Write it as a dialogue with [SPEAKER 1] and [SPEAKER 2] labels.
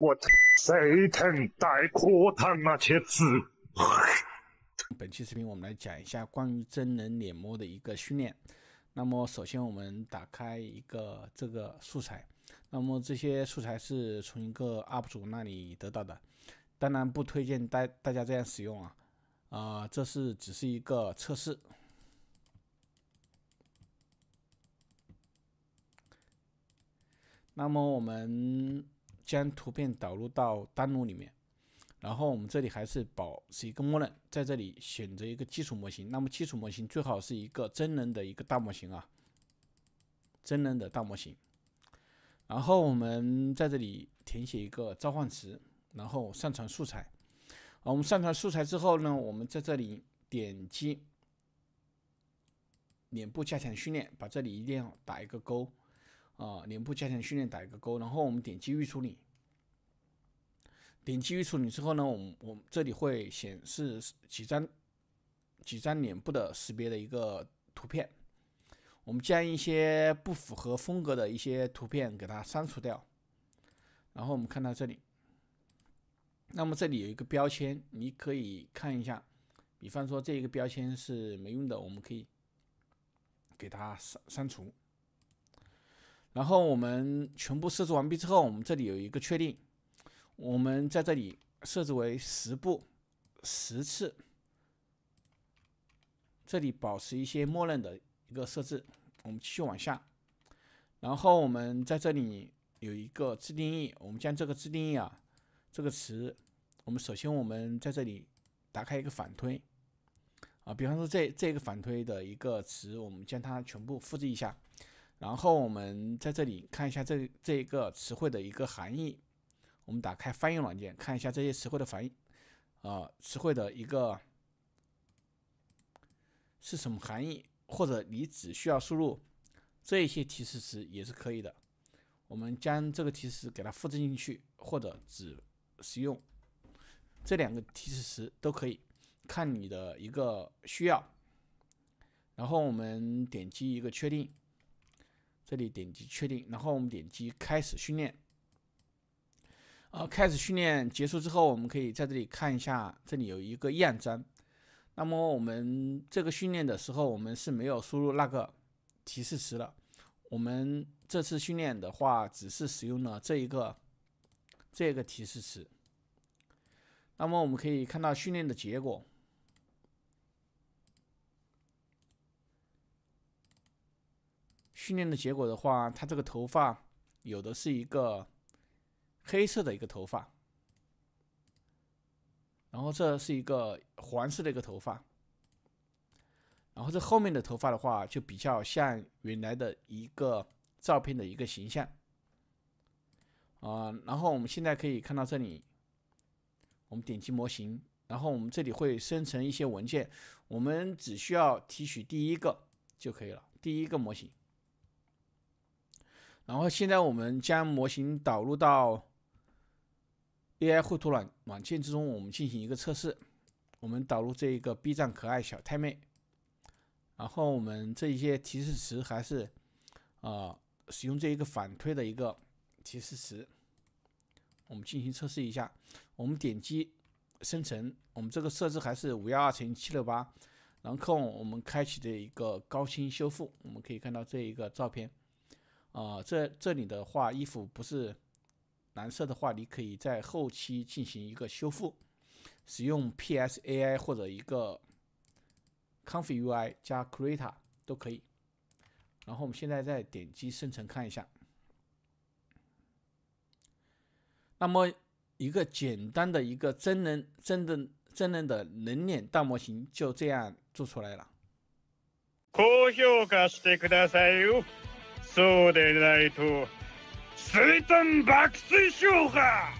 [SPEAKER 1] 我谁疼？带哭他那些字。本期视频我们来讲一下关于真人脸模的一个训练。那么首先我们打开一个这个素材。那么这些素材是从一个 UP 主那里得到的，当然不推荐大大家这样使用啊。啊，这是只是一个测试。那么我们。将图片导入到单录里面，然后我们这里还是保持一个默认，在这里选择一个基础模型。那么基础模型最好是一个真人的一个大模型啊，真人的大模型。然后我们在这里填写一个召唤词，然后上传素材。我们上传素材之后呢，我们在这里点击脸部加强训练，把这里一定要打一个勾啊，脸部加强训练打一个勾。然后我们点击预处理。点击预处理之后呢，我们我们这里会显示几张几张脸部的识别的一个图片，我们将一些不符合风格的一些图片给它删除掉，然后我们看到这里，那么这里有一个标签，你可以看一下，比方说这一个标签是没用的，我们可以给它删删除，然后我们全部设置完毕之后，我们这里有一个确定。我们在这里设置为十步，十次。这里保持一些默认的一个设置。我们继续往下，然后我们在这里有一个自定义，我们将这个自定义啊这个词，我们首先我们在这里打开一个反推啊，比方说这这个反推的一个词，我们将它全部复制一下，然后我们在这里看一下这这一个词汇的一个含义。我们打开翻译软件，看一下这些词汇的翻译，呃，词汇的一个是什么含义？或者你只需要输入这些提示词也是可以的。我们将这个提示给它复制进去，或者只使用这两个提示词都可以，看你的一个需要。然后我们点击一个确定，这里点击确定，然后我们点击开始训练。好，开始训练结束之后，我们可以在这里看一下，这里有一个样张。那么我们这个训练的时候，我们是没有输入那个提示词的。我们这次训练的话，只是使用了这一个这个提示词。那么我们可以看到训练的结果。训练的结果的话，它这个头发有的是一个。黑色的一个头发，然后这是一个黄色的一个头发，然后这后面的头发的话就比较像原来的一个照片的一个形象，啊，然后我们现在可以看到这里，我们点击模型，然后我们这里会生成一些文件，我们只需要提取第一个就可以了，第一个模型，然后现在我们将模型导入到。AI 绘图软软件之中，我们进行一个测试。我们导入这一个 B 站可爱小太妹，然后我们这一些提示词还是啊，使用这一个反推的一个提示词。我们进行测试一下。我们点击生成，我们这个设置还是五幺二乘七六八，然后我们开启的一个高清修复。我们可以看到这一个照片啊，这这里的话衣服不是。蓝色的话，你可以在后期进行一个修复，使用 PSAI 或者一个 ConfiUI 加 Creator 都可以。然后我们现在再点击生成看一下，那么一个简单的一个真人、真的真人的人脸大模型就这样做出来了。水炭爆水晶が